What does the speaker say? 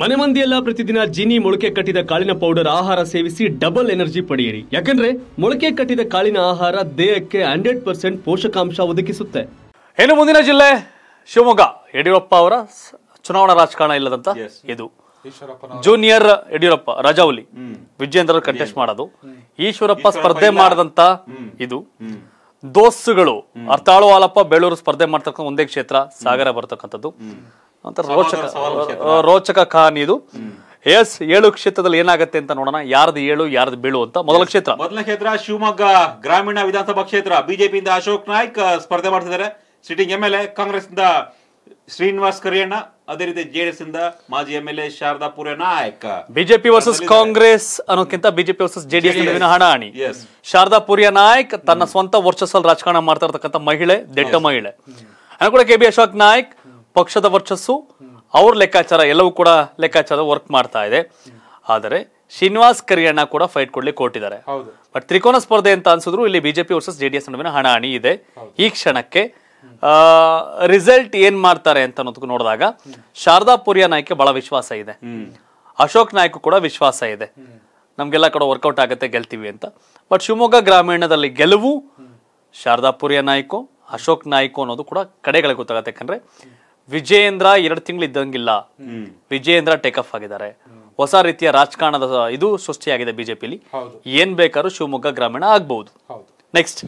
ಮನೆ ಮಂದಿಯೆಲ್ಲ ಪ್ರತಿದಿನ ಜೀನಿ ಮೊಳಕೆ ಕಟ್ಟಿದ ಕಾಳಿನ ಪೌಡರ್ ಆಹಾರ ಸೇವಿಸಿ ಡಬಲ್ ಎನರ್ಜಿ ಪಡೆಯಿರಿ ಯಾಕಂದ್ರೆ ಮೊಳಕೆ ಕಟ್ಟಿದ ಕಾಳಿನ ಆಹಾರ ದೇಹಕ್ಕೆ ಹಂಡ್ರೆಡ್ ಪರ್ಸೆಂಟ್ ಪೋಷಕಾಂಶ ಒದಗಿಸುತ್ತೆ ಏನು ಮುಂದಿನ ಜಿಲ್ಲೆ ಶಿವಮೊಗ್ಗ ಯಡಿಯೂರಪ್ಪ ಅವರ ಚುನಾವಣಾ ರಾಜಕಾರಣ ಇಲ್ಲದಂತ ಇದು ಜೂನಿಯರ್ ಯಡಿಯೂರಪ್ಪ ರಜೌಲಿ ವಿಜೇಂದ್ರ ಕಂಟೆಸ್ಟ್ ಮಾಡೋದು ಈಶ್ವರಪ್ಪ ಸ್ಪರ್ಧೆ ಮಾಡದಂತ ಇದು ದೋಸ್ತುಗಳು ಅರ್ತಾಳು ಆಲಪ್ಪ ಬೇಳೂರು ಸ್ಪರ್ಧೆ ಮಾಡ್ತಕ್ಕಂಥ ಒಂದೇ ಕ್ಷೇತ್ರ ಸಾಗರ ಬರ್ತಕ್ಕಂಥದ್ದು ಅಂತ ರೋಚಕ ರೋಚಕ ಖಾನ್ ಇದು ಎಸ್ ಏಳು ಕ್ಷೇತ್ರದಲ್ಲಿ ಏನಾಗುತ್ತೆ ಅಂತ ನೋಡೋಣ ಯಾರ್ದು ಏಳು ಯಾರ್ದು ಬೀಳು ಅಂತ ಮೊದಲ ಕ್ಷೇತ್ರ ಮೊದಲ ಕ್ಷೇತ್ರ ಶಿವಮೊಗ್ಗ ಗ್ರಾಮೀಣ ವಿಧಾನಸಭಾ ಕ್ಷೇತ್ರ ಬಿಜೆಪಿಯಿಂದ ಅಶೋಕ್ ನಾಯ್ಕ್ ಸ್ಪರ್ಧೆ ಮಾಡ್ತಿದ್ದಾರೆ sitting M L A Congress ಇಂದ ಶ್ರೀನಿವಾಸ್ ಕರಿಯಣ್ಣ ಅದೇ ರೀತಿ ಜೆಡಿಎಸ್ ಇಂದ ಮಾಜಿ M L A Sharada Poorya Naik BJP versus Congress ಅನ್ನೋಕ್ಕಿಂತ ಬಿಜೆಪಿ ವರ್ಸಸ್ ಜೆಡಿಎಸ್ ನಡುವಿನ ಹಣಾಹಣಿ ಶಾರದಾ ಪೂರ್ಯ ನಾಯಕ್ ತನ್ನ ಸ್ವಂತ ವರ್ಚಸ್ಸಲ್ಲಿ ರಾಜಕಾರಣ ಮಾಡ್ತಾ ಇರ್ತಕ್ಕಂಥ ಮಹಿಳೆ ದೆಟ್ಟ ಮಹಿಳೆ ಅನುಕೂಲ ಕೆ ಬಿ ಅಶೋಕ್ ನಾಯ್ಕ್ ಪಕ್ಷದ ವರ್ಚಸ್ಸು ಅವ್ರ ಲೆಕ್ಕಾಚಾರ ಎಲ್ಲವೂ ಕೂಡ ಲೆಕ್ಕಾಚಾರ ವರ್ಕ್ ಮಾಡ್ತಾ ಇದೆ ಆದರೆ ಶ್ರೀನಿವಾಸ್ ಕರಿಯಣ್ಣ ಕೂಡ ಫೈಟ್ ಕೊಡ್ಲಿಕ್ಕೆ ಕೊಟ್ಟಿದ್ದಾರೆ ಬಟ್ ತ್ರಿಕೋನ ಸ್ಪರ್ಧೆ ಅಂತ ಅನ್ಸಿದ್ರು ಇಲ್ಲಿ ಬಿಜೆಪಿ ವರ್ಸಸ್ ಜೆಡಿಎಸ್ ನಡುವಿನ ಹಣಿ ಇದೆ ಈ ಕ್ಷಣಕ್ಕೆ ರಿಸಲ್ಟ್ ಏನ್ ಮಾಡ್ತಾರೆ ಅಂತ ಅನ್ನೋದಕ್ಕೆ ನೋಡಿದಾಗ ಶಾರದಾ ಪುರಿಯ ನಾಯ್ಕೆ ಬಹಳ ವಿಶ್ವಾಸ ಇದೆ ಅಶೋಕ್ ನಾಯ್ಕು ಕೂಡ ವಿಶ್ವಾಸ ಇದೆ ನಮ್ಗೆಲ್ಲ ಕಡೆ ವರ್ಕೌಟ್ ಆಗುತ್ತೆ ಗೆಲ್ತೀವಿ ಅಂತ ಬಟ್ ಶಿವಮೊಗ್ಗ ಗ್ರಾಮೀಣದಲ್ಲಿ ಗೆಲುವು ಶಾರದಾ ಪುರಿಯ ನಾಯ್ಕು ಅಶೋಕ್ ನಾಯ್ಕು ಅನ್ನೋದು ಕೂಡ ಕಡೆಗಳಿಗೆ ಗೊತ್ತಾಗತ್ತೆ ಯಾಕಂದ್ರೆ ವಿಜಯೇಂದ್ರ ಎರಡು ತಿಂಗಳು ಇದ್ದಂಗಿಲ್ಲ ವಿಜಯೇಂದ್ರ ಟೇಕ್ ಆಫ್ ಆಗಿದ್ದಾರೆ ಹೊಸ ರೀತಿಯ ರಾಜಕಾರಣದ ಇದು ಸೃಷ್ಟಿಯಾಗಿದೆ ಬಿಜೆಪಿಲಿ ಏನ್ ಬೇಕಾದ್ರೂ ಶಿವಮೊಗ್ಗ ಗ್ರಾಮೀಣ ಆಗ್ಬಹುದು ನೆಕ್ಸ್ಟ್